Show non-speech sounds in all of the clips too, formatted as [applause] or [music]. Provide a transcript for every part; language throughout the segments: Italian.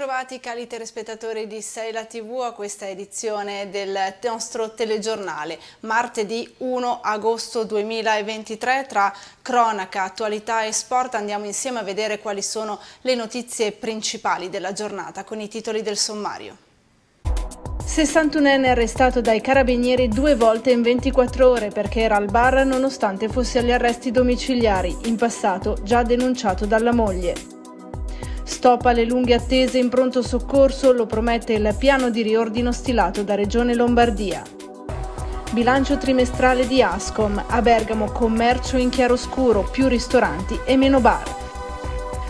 trovati cari telespettatori di Seila TV a questa edizione del nostro telegiornale. Martedì 1 agosto 2023 tra cronaca, attualità e sport andiamo insieme a vedere quali sono le notizie principali della giornata con i titoli del sommario. 61enne arrestato dai carabinieri due volte in 24 ore perché era al bar nonostante fosse agli arresti domiciliari, in passato già denunciato dalla moglie. Stop alle lunghe attese in pronto soccorso lo promette il piano di riordino stilato da Regione Lombardia. Bilancio trimestrale di Ascom, a Bergamo commercio in chiaroscuro, più ristoranti e meno bar.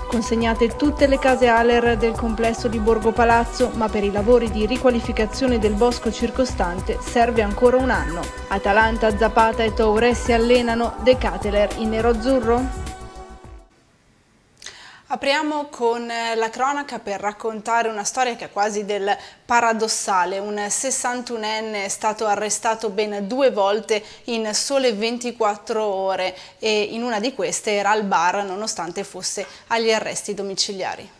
Consegnate tutte le case Aler del complesso di Borgo Palazzo, ma per i lavori di riqualificazione del bosco circostante serve ancora un anno. Atalanta, Zapata e Toure si allenano, De Cateler in nero azzurro? Apriamo con eh, la cronaca per raccontare una storia che è quasi del paradossale. Un 61enne è stato arrestato ben due volte in sole 24 ore e in una di queste era al bar nonostante fosse agli arresti domiciliari.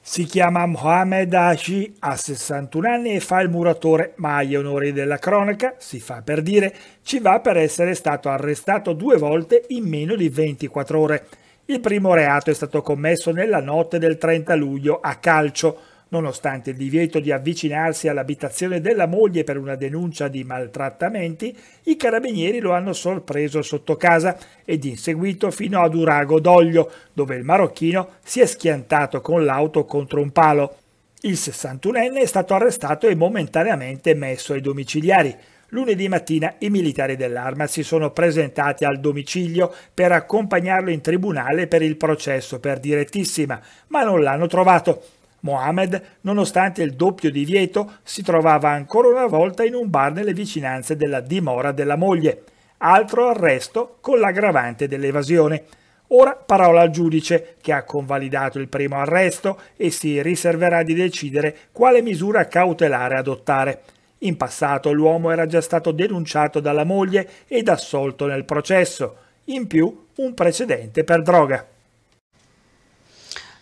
Si chiama Mohamed Haji, ha 61 anni e fa il muratore, ma agli onori della cronaca, si fa per dire, ci va per essere stato arrestato due volte in meno di 24 ore. Il primo reato è stato commesso nella notte del 30 luglio a Calcio, Nonostante il divieto di avvicinarsi all'abitazione della moglie per una denuncia di maltrattamenti, i carabinieri lo hanno sorpreso sotto casa ed inseguito fino ad Urago d'Oglio, dove il marocchino si è schiantato con l'auto contro un palo. Il 61enne è stato arrestato e momentaneamente messo ai domiciliari. Lunedì mattina i militari dell'Arma si sono presentati al domicilio per accompagnarlo in tribunale per il processo per direttissima, ma non l'hanno trovato. Mohamed, nonostante il doppio divieto, si trovava ancora una volta in un bar nelle vicinanze della dimora della moglie. Altro arresto con l'aggravante dell'evasione. Ora parola al giudice che ha convalidato il primo arresto e si riserverà di decidere quale misura cautelare adottare. In passato l'uomo era già stato denunciato dalla moglie ed assolto nel processo, in più un precedente per droga.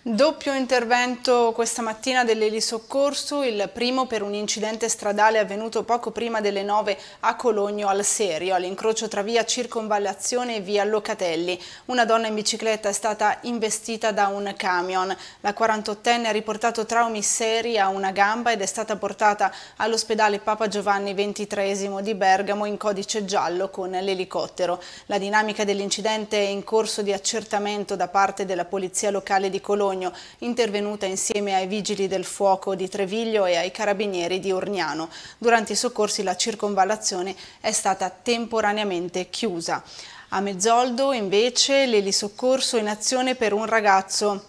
Doppio intervento questa mattina dell'elisoccorso, il primo per un incidente stradale avvenuto poco prima delle 9 a Cologno al Serio, all'incrocio tra via Circonvallazione e via Locatelli. Una donna in bicicletta è stata investita da un camion. La 48enne ha riportato traumi seri a una gamba ed è stata portata all'ospedale Papa Giovanni XXIII di Bergamo in codice giallo con l'elicottero. La dinamica dell'incidente è in corso di accertamento da parte della Polizia Locale di Cologno bisogno, intervenuta insieme ai vigili del fuoco di Treviglio e ai carabinieri di Orniano. Durante i soccorsi la circonvallazione è stata temporaneamente chiusa. A Mezzoldo invece l'elisoccorso in azione per un ragazzo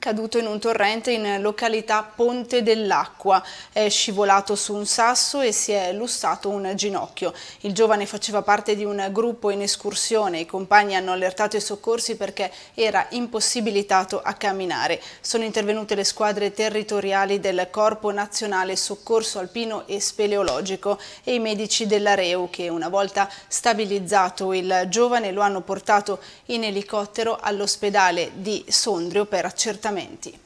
caduto in un torrente in località Ponte dell'Acqua. È scivolato su un sasso e si è lussato un ginocchio. Il giovane faceva parte di un gruppo in escursione. I compagni hanno allertato i soccorsi perché era impossibilitato a camminare. Sono intervenute le squadre territoriali del Corpo Nazionale Soccorso Alpino e Speleologico e i medici della Reu che una volta stabilizzato il giovane lo hanno portato in elicottero all'ospedale di Sondrio per accertare apprezzamenti.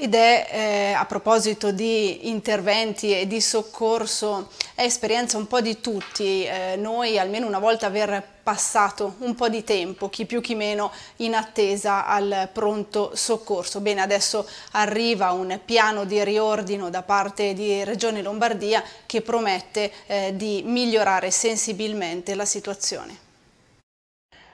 Ed è, eh, a proposito di interventi e di soccorso, è esperienza un po' di tutti, eh, noi almeno una volta aver passato un po' di tempo, chi più chi meno, in attesa al pronto soccorso. Bene, adesso arriva un piano di riordino da parte di Regione Lombardia che promette eh, di migliorare sensibilmente la situazione.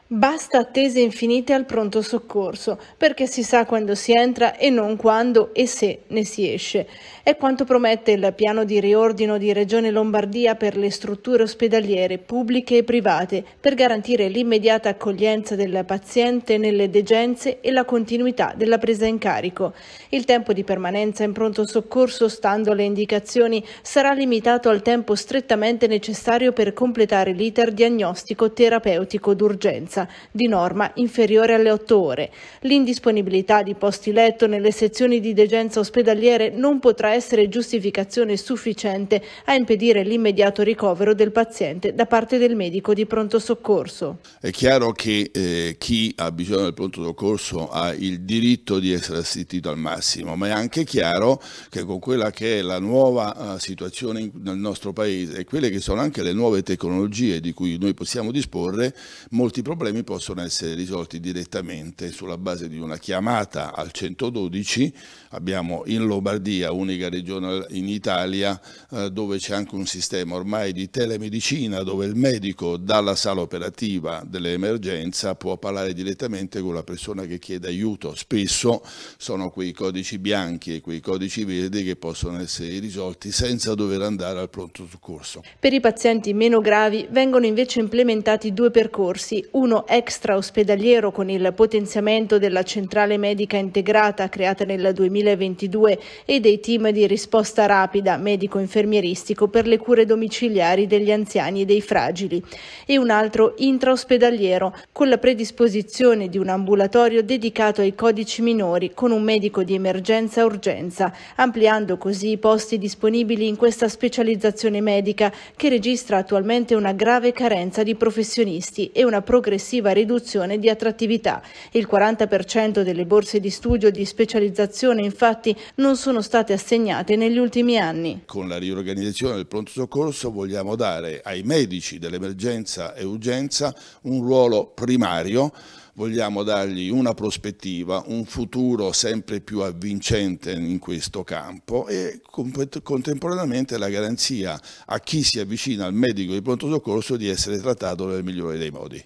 Basta attese infinite al pronto soccorso, perché si sa quando si entra e non quando e se ne si esce. È quanto promette il piano di riordino di Regione Lombardia per le strutture ospedaliere pubbliche e private per garantire l'immediata accoglienza del paziente nelle degenze e la continuità della presa in carico. Il tempo di permanenza in pronto soccorso, stando alle indicazioni, sarà limitato al tempo strettamente necessario per completare l'iter diagnostico terapeutico d'urgenza, di norma inferiore alle 8 ore. L'indisponibilità di posti letto nelle sezioni di degenza ospedaliere non potrà essere giustificazione sufficiente a impedire l'immediato ricovero del paziente da parte del medico di pronto soccorso. È chiaro che eh, chi ha bisogno del pronto soccorso ha il diritto di essere assistito al massimo, ma è anche chiaro che con quella che è la nuova uh, situazione in, nel nostro paese e quelle che sono anche le nuove tecnologie di cui noi possiamo disporre, molti problemi possono essere risolti direttamente sulla base di una chiamata al 112. Abbiamo in Lombardia un'unica medica regionale in Italia eh, dove c'è anche un sistema ormai di telemedicina dove il medico dalla sala operativa dell'emergenza può parlare direttamente con la persona che chiede aiuto. Spesso sono quei codici bianchi e quei codici verdi che possono essere risolti senza dover andare al pronto soccorso. Per i pazienti meno gravi vengono invece implementati due percorsi, uno extra ospedaliero con il potenziamento della centrale medica integrata creata nel 2022 e dei team di di risposta rapida medico-infermieristico per le cure domiciliari degli anziani e dei fragili e un altro intraospedaliero con la predisposizione di un ambulatorio dedicato ai codici minori con un medico di emergenza-urgenza, ampliando così i posti disponibili in questa specializzazione medica che registra attualmente una grave carenza di professionisti e una progressiva riduzione di attrattività. Il 40% delle borse di studio di specializzazione infatti non sono state assegnate assegnate negli ultimi anni. Con la riorganizzazione del pronto soccorso vogliamo dare ai medici dell'emergenza e urgenza un ruolo primario vogliamo dargli una prospettiva, un futuro sempre più avvincente in questo campo e contemporaneamente la garanzia a chi si avvicina al medico di pronto soccorso di essere trattato nel migliore dei modi.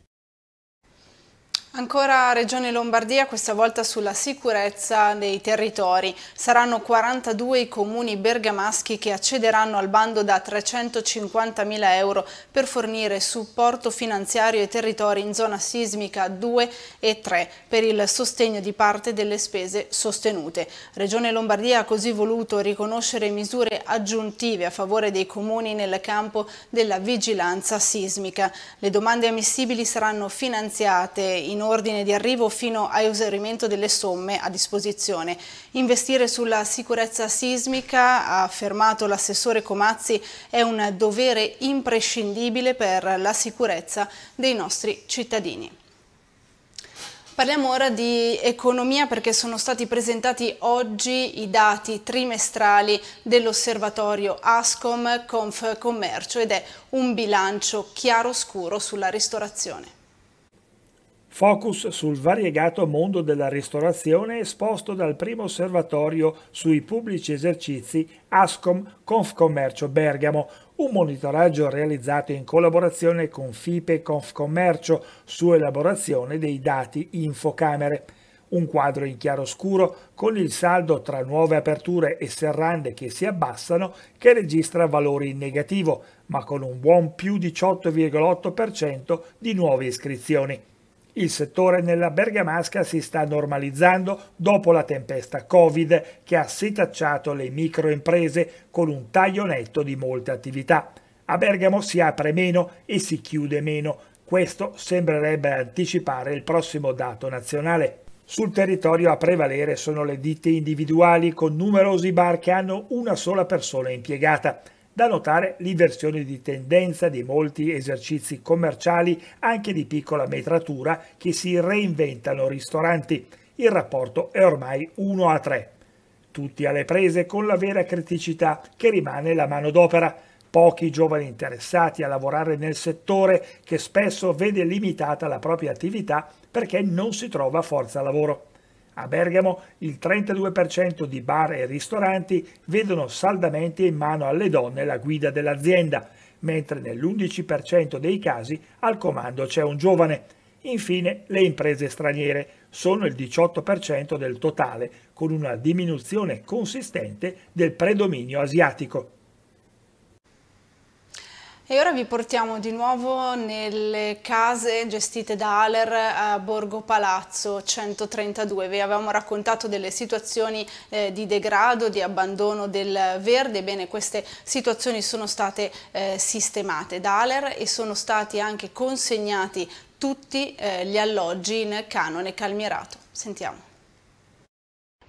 Ancora Regione Lombardia, questa volta sulla sicurezza dei territori. Saranno 42 i comuni bergamaschi che accederanno al bando da 350.000 euro per fornire supporto finanziario ai territori in zona sismica 2 e 3 per il sostegno di parte delle spese sostenute. Regione Lombardia ha così voluto riconoscere misure aggiuntive a favore dei comuni nel campo della vigilanza sismica. Le domande ammissibili saranno finanziate in in ordine di arrivo fino a esaurimento delle somme a disposizione. Investire sulla sicurezza sismica, ha affermato l'assessore Comazzi, è un dovere imprescindibile per la sicurezza dei nostri cittadini. Parliamo ora di economia perché sono stati presentati oggi i dati trimestrali dell'osservatorio ASCOM Conf Commercio ed è un bilancio chiaro scuro sulla ristorazione. Focus sul variegato mondo della ristorazione esposto dal primo osservatorio sui pubblici esercizi ASCOM Confcommercio Bergamo, un monitoraggio realizzato in collaborazione con FIPE Confcommercio su elaborazione dei dati infocamere. Un quadro in chiaroscuro con il saldo tra nuove aperture e serrande che si abbassano che registra valori in negativo, ma con un buon più 18,8% di nuove iscrizioni. Il settore nella Bergamasca si sta normalizzando dopo la tempesta Covid che ha setacciato le microimprese con un taglio netto di molte attività. A Bergamo si apre meno e si chiude meno. Questo sembrerebbe anticipare il prossimo dato nazionale. Sul territorio a prevalere sono le ditte individuali con numerosi bar che hanno una sola persona impiegata. Da notare l'inversione di tendenza di molti esercizi commerciali, anche di piccola metratura, che si reinventano ristoranti. Il rapporto è ormai 1 a 3. Tutti alle prese con la vera criticità che rimane la manodopera. Pochi giovani interessati a lavorare nel settore che spesso vede limitata la propria attività perché non si trova forza lavoro. A Bergamo il 32% di bar e ristoranti vedono saldamente in mano alle donne la guida dell'azienda, mentre nell'11% dei casi al comando c'è un giovane. Infine le imprese straniere sono il 18% del totale, con una diminuzione consistente del predominio asiatico. E ora vi portiamo di nuovo nelle case gestite da Aler a Borgo Palazzo 132. Vi avevamo raccontato delle situazioni eh, di degrado, di abbandono del verde. Bene, queste situazioni sono state eh, sistemate da Aler e sono stati anche consegnati tutti eh, gli alloggi in canone calmierato. Sentiamo.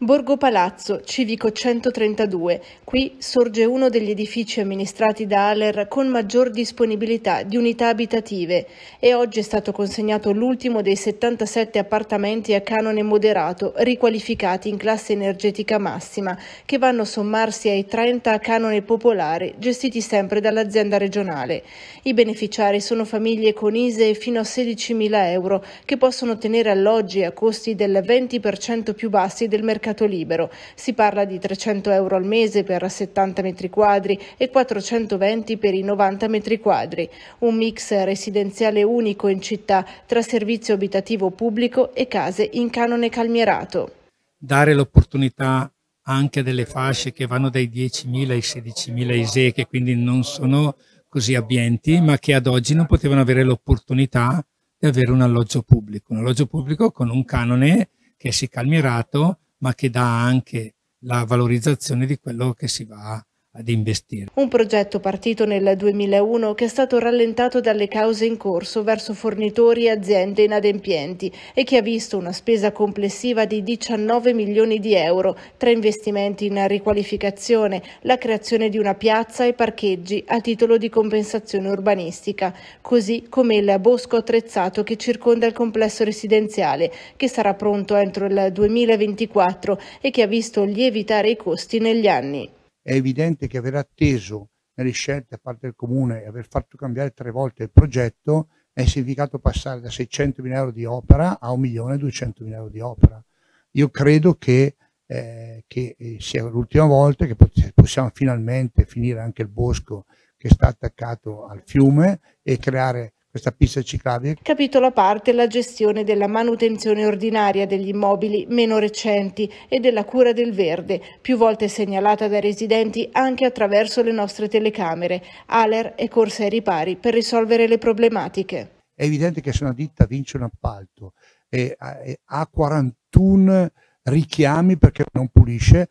Borgo Palazzo, civico 132. Qui sorge uno degli edifici amministrati da Aller con maggior disponibilità di unità abitative e oggi è stato consegnato l'ultimo dei 77 appartamenti a canone moderato riqualificati in classe energetica massima che vanno sommarsi ai 30 a canone popolare gestiti sempre dall'azienda regionale. I beneficiari sono famiglie con ISE fino a 16.000 euro che possono ottenere alloggi a costi del 20% più bassi del mercato mercato libero. Si parla di 300 euro al mese per 70 metri quadri e 420 per i 90 metri quadri. Un mix residenziale unico in città tra servizio abitativo pubblico e case in canone calmierato. Dare l'opportunità anche delle fasce che vanno dai 10.000 ai 16.000 ISE, che quindi non sono così abbienti, ma che ad oggi non potevano avere l'opportunità di avere un alloggio pubblico. Un alloggio pubblico con un canone che si calmierato ma che dà anche la valorizzazione di quello che si va ad investire. Un progetto partito nel 2001 che è stato rallentato dalle cause in corso verso fornitori e aziende inadempienti e che ha visto una spesa complessiva di 19 milioni di euro tra investimenti in riqualificazione, la creazione di una piazza e parcheggi a titolo di compensazione urbanistica, così come il bosco attrezzato che circonda il complesso residenziale che sarà pronto entro il 2024 e che ha visto lievitare i costi negli anni. È evidente che aver atteso nelle scelte da parte del comune e aver fatto cambiare tre volte il progetto è significato passare da 600 mila euro di opera a 1 milione e 200 mila euro di opera. Io credo che, eh, che eh, sia l'ultima volta che possiamo finalmente finire anche il bosco che sta attaccato al fiume e creare questa pista ciclabile. Capitolo a parte la gestione della manutenzione ordinaria degli immobili meno recenti e della cura del verde, più volte segnalata dai residenti anche attraverso le nostre telecamere, ALER e corse ai ripari per risolvere le problematiche. È evidente che se una ditta vince un appalto e eh, ha 41 richiami perché non pulisce,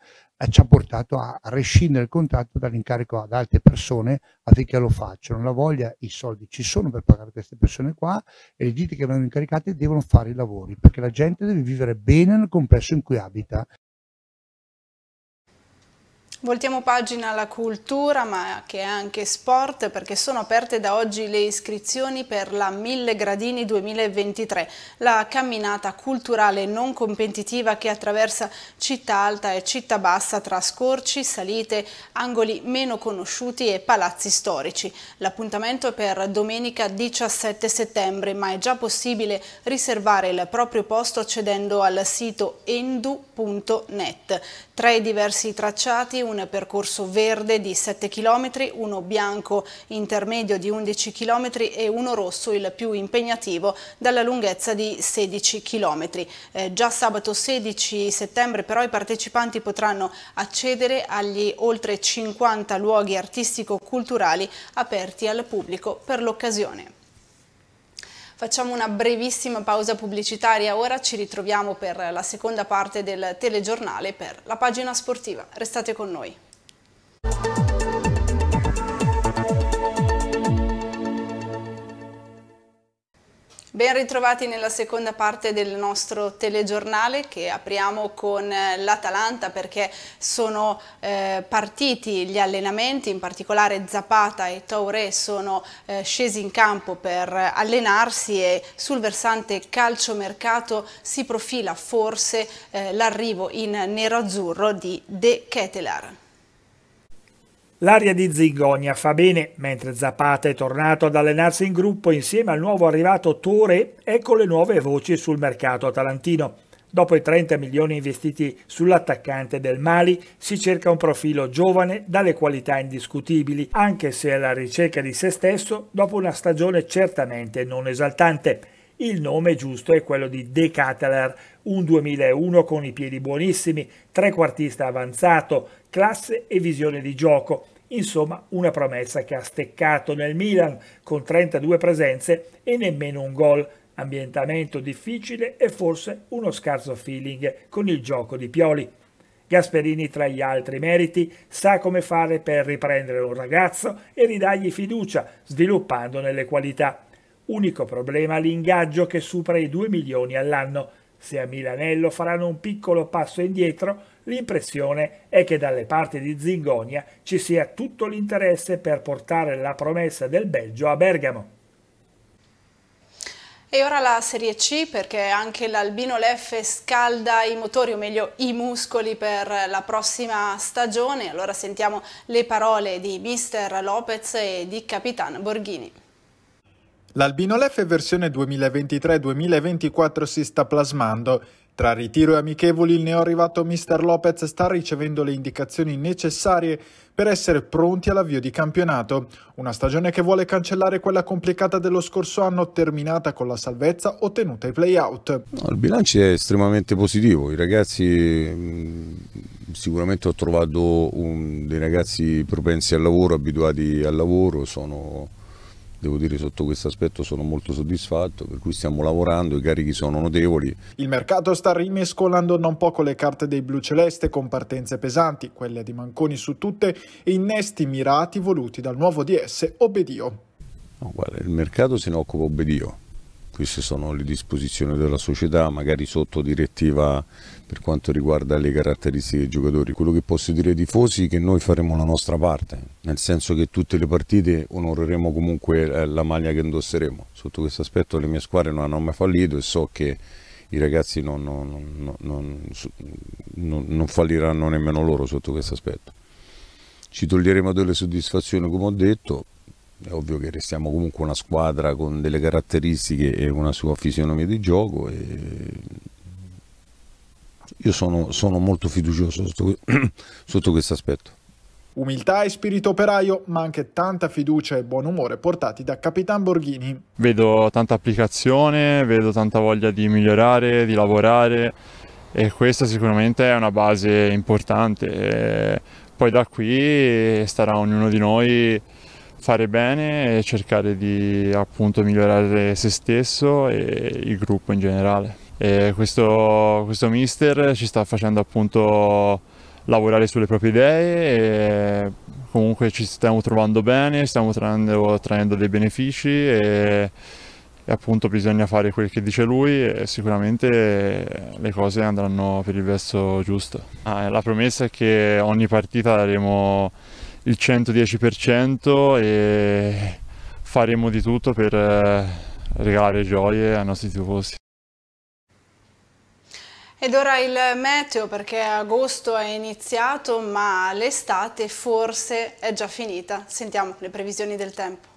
ci ha portato a rescindere il contratto dall'incarico ad altre persone affinché lo facciano. La voglia, i soldi ci sono per pagare queste persone qua e le ditte che vengono incaricate devono fare i lavori perché la gente deve vivere bene nel complesso in cui abita. Voltiamo pagina alla cultura, ma che è anche sport, perché sono aperte da oggi le iscrizioni per la 1000 Gradini 2023, la camminata culturale non competitiva che attraversa città alta e città bassa tra scorci, salite, angoli meno conosciuti e palazzi storici. L'appuntamento è per domenica 17 settembre, ma è già possibile riservare il proprio posto accedendo al sito endu.net. Tra i diversi tracciati, un un percorso verde di 7 km, uno bianco intermedio di 11 km e uno rosso, il più impegnativo, dalla lunghezza di 16 km. Eh, già sabato 16 settembre però i partecipanti potranno accedere agli oltre 50 luoghi artistico-culturali aperti al pubblico per l'occasione. Facciamo una brevissima pausa pubblicitaria, ora ci ritroviamo per la seconda parte del telegiornale per la pagina sportiva. Restate con noi. Ben ritrovati nella seconda parte del nostro telegiornale che apriamo con eh, l'Atalanta perché sono eh, partiti gli allenamenti, in particolare Zapata e Tauré sono eh, scesi in campo per eh, allenarsi e sul versante calciomercato si profila forse eh, l'arrivo in nero-azzurro di De Ketelar. L'aria di Zigonia fa bene, mentre Zapata è tornato ad allenarsi in gruppo insieme al nuovo arrivato Tore, ecco le nuove voci sul mercato atalantino. Dopo i 30 milioni investiti sull'attaccante del Mali, si cerca un profilo giovane dalle qualità indiscutibili, anche se alla ricerca di se stesso dopo una stagione certamente non esaltante. Il nome giusto è quello di De Cataler, un 2001 con i piedi buonissimi, trequartista avanzato, classe e visione di gioco. Insomma, una promessa che ha steccato nel Milan con 32 presenze e nemmeno un gol. Ambientamento difficile e forse uno scarso feeling con il gioco di Pioli. Gasperini, tra gli altri meriti, sa come fare per riprendere un ragazzo e ridargli fiducia, sviluppandone le qualità. Unico problema l'ingaggio che supera i 2 milioni all'anno. Se a Milanello faranno un piccolo passo indietro, L'impressione è che dalle parti di Zingonia ci sia tutto l'interesse per portare la promessa del Belgio a Bergamo. E ora la Serie C perché anche l'Albino Leff scalda i motori, o meglio i muscoli per la prossima stagione. Allora sentiamo le parole di mister Lopez e di capitan Borghini. L'Albino Leff versione 2023-2024 si sta plasmando tra ritiro e amichevoli il neo arrivato Mr. Lopez sta ricevendo le indicazioni necessarie per essere pronti all'avvio di campionato, una stagione che vuole cancellare quella complicata dello scorso anno terminata con la salvezza ottenuta ai playout. il bilancio è estremamente positivo, i ragazzi mm, sicuramente ho trovato un, dei ragazzi propensi al lavoro, abituati al lavoro, sono devo dire sotto questo aspetto sono molto soddisfatto, per cui stiamo lavorando, i carichi sono notevoli. Il mercato sta rimescolando non poco le carte dei blu celeste con partenze pesanti, quelle di Manconi su tutte e innesti mirati voluti dal nuovo DS Obedio. No, guarda, il mercato se ne occupa Obedio, queste sono le disposizioni della società, magari sotto direttiva per quanto riguarda le caratteristiche dei giocatori. Quello che posso dire ai tifosi è che noi faremo la nostra parte, nel senso che tutte le partite onoreremo comunque eh, la maglia che indosseremo. Sotto questo aspetto le mie squadre non hanno mai fallito e so che i ragazzi non, non, non, non falliranno nemmeno loro sotto questo aspetto. Ci toglieremo delle soddisfazioni come ho detto, è ovvio che restiamo comunque una squadra con delle caratteristiche e una sua fisionomia di gioco e io sono, sono molto fiducioso sotto, [clears throat] sotto questo aspetto. Umiltà e spirito operaio, ma anche tanta fiducia e buon umore portati da Capitan Borghini. Vedo tanta applicazione, vedo tanta voglia di migliorare, di lavorare e questa sicuramente è una base importante. Poi da qui starà ognuno di noi fare bene e cercare di appunto migliorare se stesso e il gruppo in generale. E questo, questo mister ci sta facendo appunto lavorare sulle proprie idee e comunque ci stiamo trovando bene, stiamo traendo, traendo dei benefici e, e, appunto bisogna fare quel che dice lui e sicuramente le cose andranno per il verso giusto. Ah, la promessa è che ogni partita daremo il 110% e faremo di tutto per eh, regalare gioie ai nostri tifosi. Ed ora il meteo perché agosto è iniziato ma l'estate forse è già finita. Sentiamo le previsioni del tempo.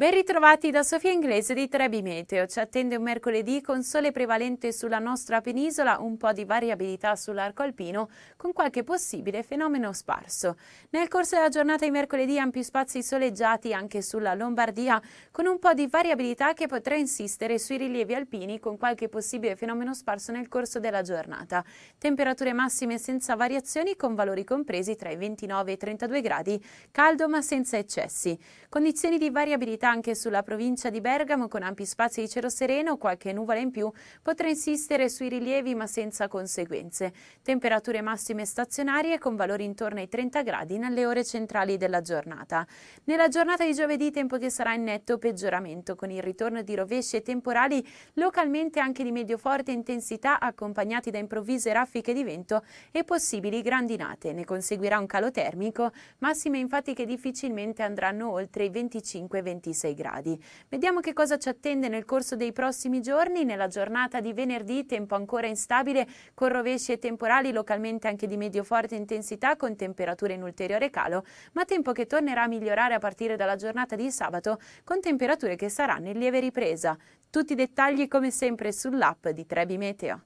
Ben ritrovati da Sofia Inglese di Trebi Meteo. Ci attende un mercoledì con sole prevalente sulla nostra penisola, un po' di variabilità sull'arco alpino, con qualche possibile fenomeno sparso. Nel corso della giornata di mercoledì ampi spazi soleggiati anche sulla Lombardia, con un po' di variabilità che potrà insistere sui rilievi alpini con qualche possibile fenomeno sparso nel corso della giornata. Temperature massime senza variazioni con valori compresi tra i 29 e i 32 gradi, caldo ma senza eccessi. Condizioni di variabilità anche sulla provincia di Bergamo con ampi spazi di cielo sereno, qualche nuvola in più potrà insistere sui rilievi ma senza conseguenze. Temperature massime stazionarie con valori intorno ai 30 gradi nelle ore centrali della giornata. Nella giornata di giovedì tempo che sarà in netto peggioramento con il ritorno di rovesci e temporali localmente anche di medio forte intensità accompagnati da improvvise raffiche di vento e possibili grandinate. Ne conseguirà un calo termico, massime infatti che difficilmente andranno oltre i 25-26 26 gradi. Vediamo che cosa ci attende nel corso dei prossimi giorni. Nella giornata di venerdì tempo ancora instabile con rovesci e temporali localmente anche di medio forte intensità con temperature in ulteriore calo, ma tempo che tornerà a migliorare a partire dalla giornata di sabato con temperature che saranno in lieve ripresa. Tutti i dettagli come sempre sull'app di Trebi Meteo.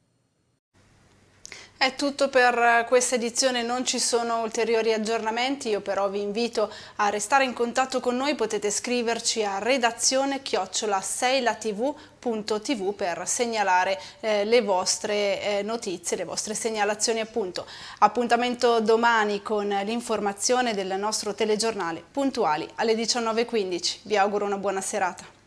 È tutto per eh, questa edizione, non ci sono ulteriori aggiornamenti, io però vi invito a restare in contatto con noi, potete scriverci a redazione chiocciola 6latv.tv per segnalare eh, le vostre eh, notizie, le vostre segnalazioni appunto. Appuntamento domani con l'informazione del nostro telegiornale puntuali alle 19.15. Vi auguro una buona serata.